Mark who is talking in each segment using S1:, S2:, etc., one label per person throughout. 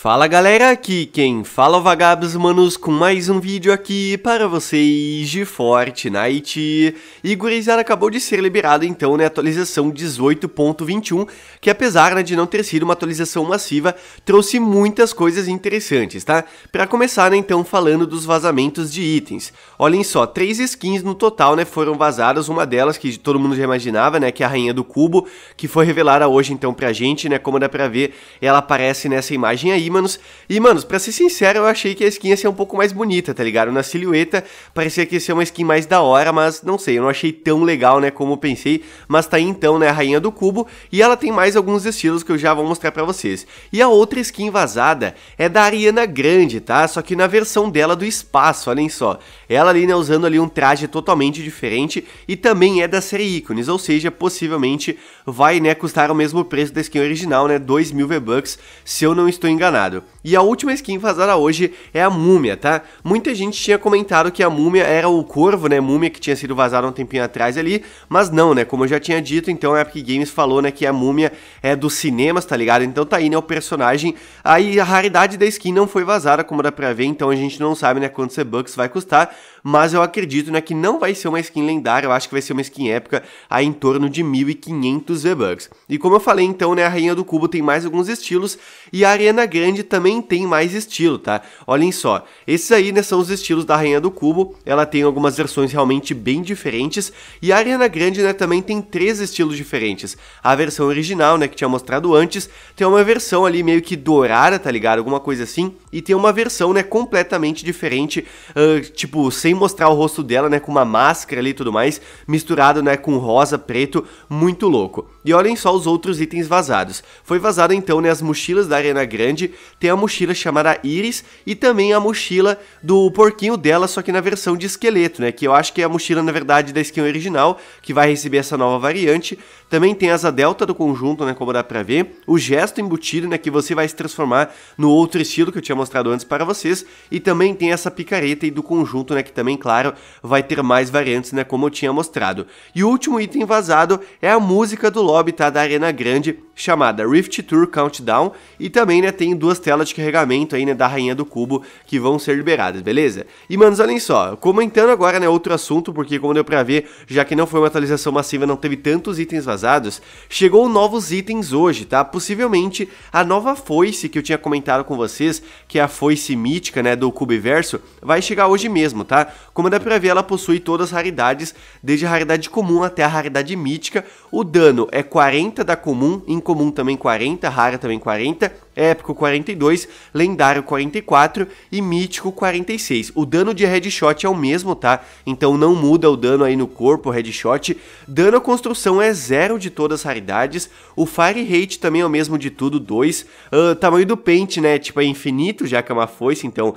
S1: Fala galera, aqui quem fala é o Vagabos Manos com mais um vídeo aqui para vocês de Fortnite. E gurizada acabou de ser liberado então, né, atualização 18.21, que apesar né, de não ter sido uma atualização massiva, trouxe muitas coisas interessantes, tá? Para começar né, então falando dos vazamentos de itens. Olhem só, três skins no total né, foram vazadas, uma delas que todo mundo já imaginava, né, que é a Rainha do Cubo, que foi revelada hoje então pra gente, né, como dá pra ver, ela aparece nessa imagem aí, Imanus. E, manos, pra ser sincero, eu achei que a skin ia ser um pouco mais bonita, tá ligado? Na silhueta, parecia que ia ser uma skin mais da hora, mas não sei, eu não achei tão legal, né, como eu pensei. Mas tá aí então, né, a Rainha do Cubo. E ela tem mais alguns estilos que eu já vou mostrar pra vocês. E a outra skin vazada é da Ariana Grande, tá? Só que na versão dela do espaço, olhem só. Ela ali, né, usando ali um traje totalmente diferente e também é da série ícones, ou seja, possivelmente vai, né, custar o mesmo preço da skin original, né, 2 mil V-Bucks, se eu não estou enganado. Obrigado. E a última skin vazada hoje é a múmia, tá? Muita gente tinha comentado que a múmia era o corvo, né? Múmia que tinha sido vazada um tempinho atrás ali, mas não, né? Como eu já tinha dito, então a Epic Games falou, né, que a múmia é dos cinemas, tá ligado? Então tá aí, né, o personagem. Aí a raridade da skin não foi vazada, como dá pra ver, então a gente não sabe, né, quantos bucks vai custar, mas eu acredito, né, que não vai ser uma skin lendária, eu acho que vai ser uma skin épica aí em torno de 1500 V-Bucks. E como eu falei, então, né, a Rainha do Cubo tem mais alguns estilos e a Arena Grande também nem tem mais estilo, tá? Olhem só, esses aí né, são os estilos da Rainha do Cubo, ela tem algumas versões realmente bem diferentes, e a Ariana Grande né, também tem três estilos diferentes. A versão original, né, que tinha mostrado antes, tem uma versão ali meio que dourada, tá ligado? Alguma coisa assim, e tem uma versão, né, completamente diferente, uh, tipo, sem mostrar o rosto dela, né, com uma máscara ali e tudo mais, misturado, né, com rosa, preto, muito louco. E olhem só os outros itens vazados. Foi vazado então né, as mochilas da Arena Grande, tem a mochila chamada Iris e também a mochila do porquinho dela, só que na versão de esqueleto, né? Que eu acho que é a mochila na verdade da skin original, que vai receber essa nova variante. Também tem asa delta do conjunto, né, como dá para ver, o gesto embutido, né, que você vai se transformar no outro estilo que eu tinha mostrado antes para vocês, e também tem essa picareta aí do conjunto, né, que também, claro, vai ter mais variantes, né, como eu tinha mostrado. E o último item vazado é a música do lobby, tá, da Arena Grande, chamada Rift Tour Countdown, e também, né, tem duas telas de carregamento aí, né, da Rainha do Cubo, que vão ser liberadas, beleza? E, manos, olhem só, comentando agora, né, outro assunto, porque como deu pra ver, já que não foi uma atualização massiva, não teve tantos itens vazados, atrasados, chegou novos itens hoje, tá? Possivelmente a nova foice que eu tinha comentado com vocês, que é a foice mítica, né, do Cubiverso, vai chegar hoje mesmo, tá? Como dá pra ver, ela possui todas as raridades, desde a raridade comum até a raridade mítica. O dano é 40 da comum, incomum também 40, rara também 40, épico 42, lendário 44 e mítico 46. O dano de headshot é o mesmo, tá? Então não muda o dano aí no corpo, headshot. Dano à construção é zero de todas as raridades. O fire rate também é o mesmo de tudo, 2. Uh, ah, tamanho do pente, né? Tipo, é infinito, já que é uma foice, então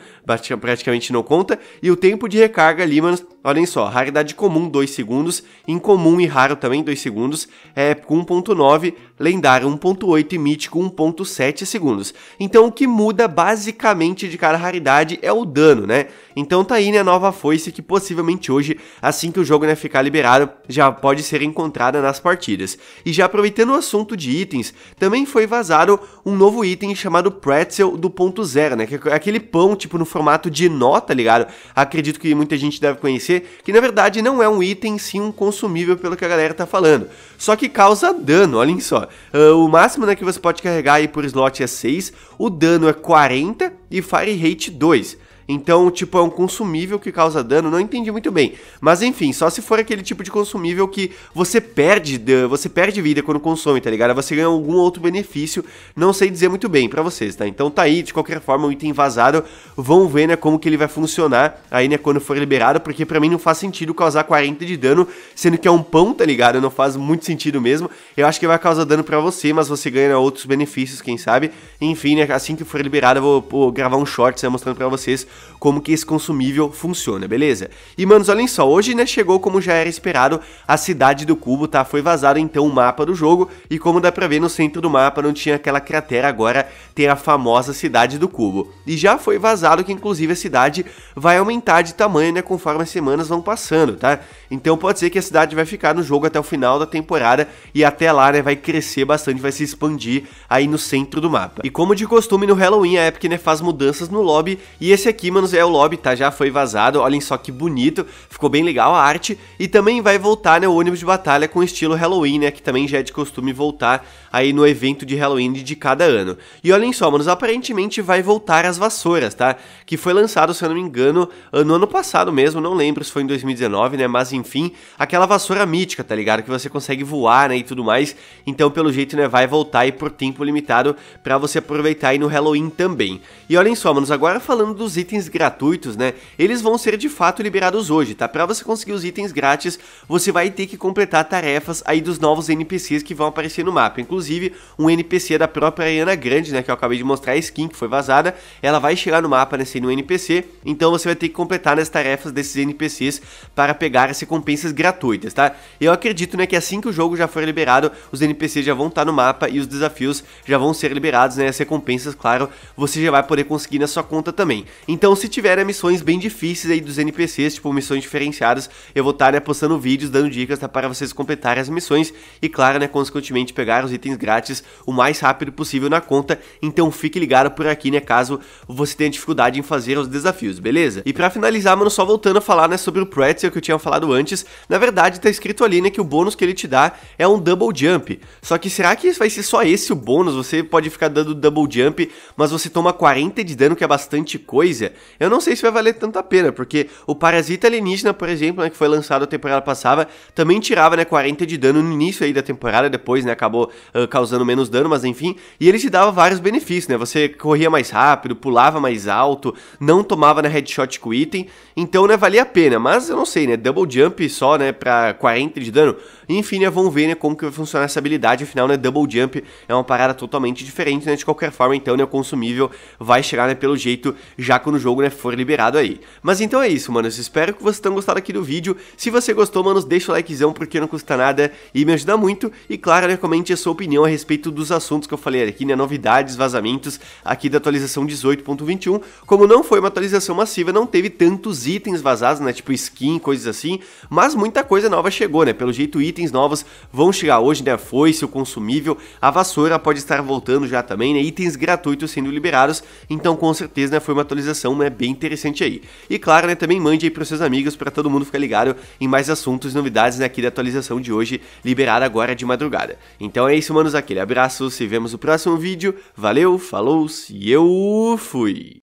S1: praticamente não conta. E o tempo de recarga ali, mano, Olhem só, raridade comum 2 segundos, incomum e raro também 2 segundos, é épico 1.9, lendário 1.8 e mítico 1.7 segundos. Então o que muda basicamente de cada raridade é o dano, né? Então tá aí né, a nova foice que possivelmente hoje, assim que o jogo né, ficar liberado, já pode ser encontrada nas partidas. E já aproveitando o assunto de itens, também foi vazado um novo item chamado Pretzel do ponto zero, né? Que é aquele pão tipo no formato de nó, tá ligado? Acredito que muita gente deve conhecer que na verdade não é um item, sim um consumível, pelo que a galera tá falando. Só que causa dano, olhem só. Uh, o máximo né, que você pode carregar aí por slot é 6, o dano é 40 e Fire Rate 2. Então, tipo, é um consumível que causa dano, não entendi muito bem. Mas enfim, só se for aquele tipo de consumível que você perde, você perde vida quando consome, tá ligado? Você ganha algum outro benefício, não sei dizer muito bem para vocês, tá? Então tá aí, de qualquer forma, um item vazado, vão ver, né, como que ele vai funcionar aí, né, quando for liberado, porque para mim não faz sentido causar 40 de dano, sendo que é um pão, tá ligado? Não faz muito sentido mesmo. Eu acho que vai causar dano para você, mas você ganha outros benefícios, quem sabe. Enfim, né, assim que for liberado, eu vou, vou gravar um short, né, mostrando para vocês como que esse consumível funciona, beleza? E, manos, olhem só, hoje, né, chegou como já era esperado, a cidade do cubo, tá? Foi vazado, então, o mapa do jogo, e como dá pra ver no centro do mapa, não tinha aquela cratera, agora tem a famosa cidade do cubo. E já foi vazado que, inclusive, a cidade vai aumentar de tamanho, né, conforme as semanas vão passando, tá? Então pode ser que a cidade vai ficar no jogo até o final da temporada, e até lá, né, vai crescer bastante, vai se expandir aí no centro do mapa. E como de costume no Halloween, a Epic, né, faz mudanças no lobby, e esse aqui aqui, é o lobby, tá? Já foi vazado, olhem só que bonito, ficou bem legal a arte. E também vai voltar, né, o ônibus de batalha com estilo Halloween, né, que também já é de costume voltar aí no evento de Halloween de cada ano. E olhem só, manos, aparentemente vai voltar as vassouras, tá? Que foi lançado, se eu não me engano, ah, no ano passado mesmo, não lembro se foi em 2019, né, mas enfim, aquela vassoura mítica, tá ligado? Que você consegue voar, né, e tudo mais. Então, pelo jeito, né, vai voltar aí por tempo limitado para você aproveitar aí no Halloween também. E olhem só, manos, agora falando dos itens itens gratuitos, né? Eles vão ser de fato liberados hoje, tá? Para você conseguir os itens grátis, você vai ter que completar tarefas aí dos novos NPCs que vão aparecer no mapa. Inclusive, um NPC da própria Ariana Grande, né, que eu acabei de mostrar a skin que foi vazada, ela vai chegar no mapa nesse né, NPC, então você vai ter que completar as tarefas desses NPCs para pegar as recompensas gratuitas, tá? Eu acredito, né, que assim que o jogo já for liberado, os NPCs já vão estar tá no mapa e os desafios já vão ser liberados, né, as recompensas, claro, você já vai poder conseguir na sua conta também. Então, então, se tiver missões bem difíceis aí dos NPCs, tipo missões diferenciadas, eu vou estar tá, né, postando vídeos dando dicas tá, para vocês completarem as missões e, claro, né, consequentemente pegar os itens grátis o mais rápido possível na conta. Então, fique ligado por aqui, né, caso você tenha dificuldade em fazer os desafios, beleza? E para finalizar, mano, só voltando a falar, né, sobre o Pretzel que eu tinha falado antes, na verdade tá escrito ali, né, que o bônus que ele te dá é um double jump. Só que será que vai ser só esse o bônus? Você pode ficar dando double jump, mas você toma 40 de dano, que é bastante coisa eu não sei se vai valer tanto a pena, porque o Parasita Alienígena, por exemplo, né, que foi lançado a temporada passada, também tirava, né, 40 de dano no início aí da temporada, depois, né, acabou uh, causando menos dano, mas enfim, e ele te dava vários benefícios, né, você corria mais rápido, pulava mais alto, não tomava, né, headshot com item, então, né, valia a pena, mas eu não sei, né, double jump só, né, pra 40 de dano, enfim, né, vamos ver, né, como que vai funcionar essa habilidade, afinal, né, double jump é uma parada totalmente diferente, né, de qualquer forma, então, né, o consumível vai chegar, né, pelo jeito, já quando jogo né, for liberado aí. Mas então é isso, eu espero que vocês tenham gostado aqui do vídeo, se você gostou, mano, deixa o likezão porque não custa nada e me ajuda muito, e claro, né, comente a sua opinião a respeito dos assuntos que eu falei aqui, né, novidades, vazamentos aqui da atualização 18.21, como não foi uma atualização massiva, não teve tantos itens vazados, né, tipo skin, coisas assim, mas muita coisa nova chegou, né, pelo jeito itens novos vão chegar hoje, né, foi seu consumível, a vassoura pode estar voltando já também, né, itens gratuitos sendo liberados, então com certeza, né, foi uma atualização então é bem interessante aí. E claro, né, também mande aí para seus amigos para todo mundo ficar ligado em mais assuntos e novidades né, aqui da atualização de hoje, liberada agora de madrugada. Então é isso, manos, aquele abraço, se vemos no próximo vídeo. Valeu, falou e eu fui!